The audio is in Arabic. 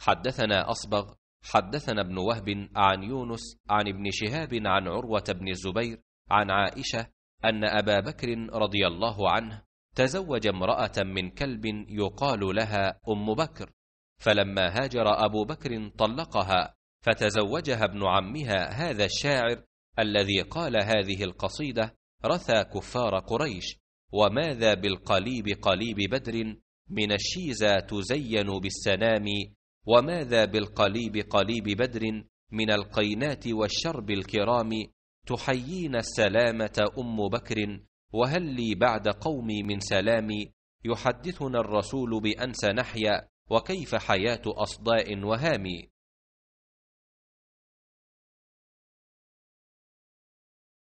حدثنا أصبغ حدثنا ابن وهب عن يونس عن ابن شهاب عن عروة بن الزبير عن عائشة أن أبا بكر رضي الله عنه تزوج امرأة من كلب يقال لها أم بكر فلما هاجر أبو بكر طلقها فتزوجها ابن عمها هذا الشاعر الذي قال هذه القصيدة رثى كفار قريش وماذا بالقليب قليب بدر من الشيزة تزين بالسنام وماذا بالقليب قليب بدر من القينات والشرب الكرام تحيين السلامة أم بكر وهل لي بعد قومي من سلام يحدثنا الرسول بأنس نحيا وكيف حياة أصداء وهام